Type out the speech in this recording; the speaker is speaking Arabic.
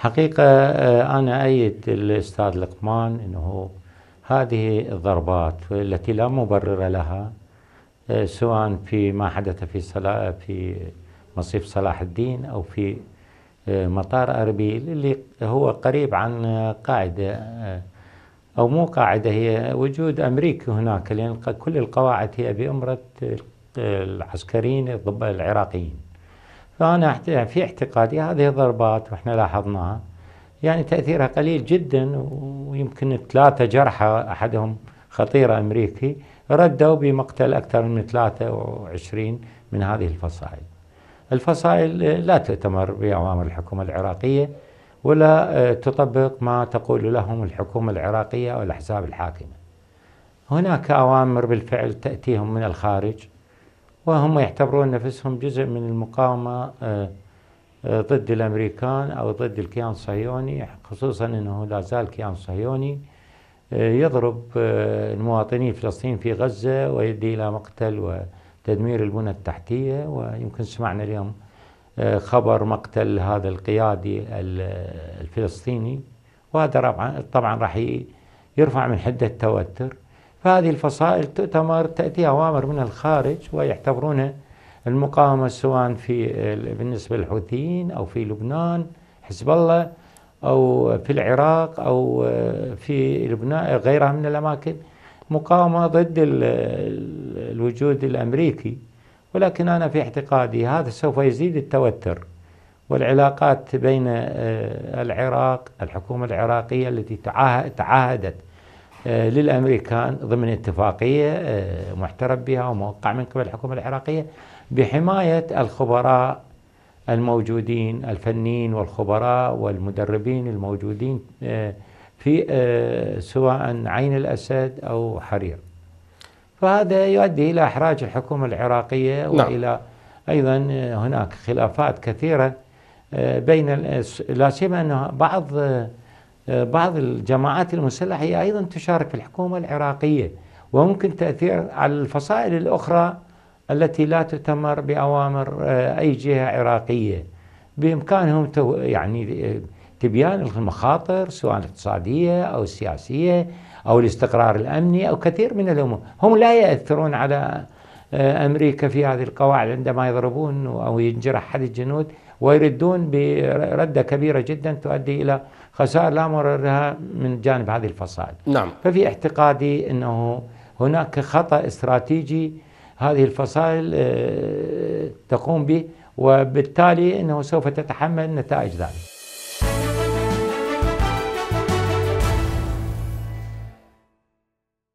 حقيقة آه، أنا أيد الأستاذ لقمان أنه هذه الضربات التي لا مبرر لها آه، سواء في ما حدث في صلاة في مصيف صلاح الدين أو في آه، مطار أربيل اللي هو قريب عن قاعدة أو مو قاعدة هي وجود أمريكي هناك لأن كل القواعد هي بأمرة العسكريين العراقيين فأنا في اعتقادي هذه الضربات وإحنا لاحظناها يعني تأثيرها قليل جدا ويمكن ثلاثة جرحى أحدهم خطير أمريكي ردوا بمقتل أكثر من 23 من هذه الفصائل الفصائل لا تؤتمر بأوامر الحكومة العراقية ولا آه، تطبق ما تقول لهم الحكومة العراقية والأحزاب الحاكمة هناك أوامر بالفعل تأتيهم من الخارج وهم يعتبرون نفسهم جزء من المقاومة آه، آه، ضد الأمريكان أو ضد الكيان الصهيوني خصوصا أنه لا زال كيان صهيوني آه، يضرب المواطنين الفلسطينيين في غزة ويؤدي إلى مقتل وتدمير البنى التحتية ويمكن سمعنا اليوم خبر مقتل هذا القيادي الفلسطيني وهذا طبعا راح يرفع من حدة التوتر فهذه الفصائل تؤتمر تأتي أوامر من الخارج ويعتبرونها المقاومة سواء في بالنسبة للحوثيين أو في لبنان حزب الله أو في العراق أو في لبنان غيرها من الأماكن مقاومة ضد الوجود الأمريكي ولكن أنا في اعتقادي هذا سوف يزيد التوتر والعلاقات بين آه، العراق الحكومة العراقية التي تعاهدت آه، للامريكان ضمن اتفاقيه آه، محترف بها وموقع من قبل الحكومه العراقيه بحمايه الخبراء الموجودين الفنيين والخبراء والمدربين الموجودين آه، في سواء عين الاسد او حرير. فهذا يؤدي الى احراج الحكومه العراقيه نعم. والى ايضا هناك خلافات كثيره بين لا سيما انه بعض بعض الجماعات المسلحة هي أيضا تشارك في الحكومة العراقية وممكن تأثير على الفصائل الأخرى التي لا تتمر بأوامر آه، أي جهة عراقية بإمكانهم يعني آه، تبيان المخاطر سواء الاقتصادية أو السياسية أو الاستقرار الأمني أو كثير من الأمور هم لا يأثرون على آه، أمريكا في هذه القواعد عندما يضربون أو ينجرح أحد الجنود ويردون بردة كبيرة جدا تؤدي إلى خسائر لا مرر لها من جانب هذه الفصائل نعم. ففي اعتقادي أنه هناك خطأ استراتيجي هذه الفصائل آه، تقوم به وبالتالي أنه سوف تتحمل نتائج ذلك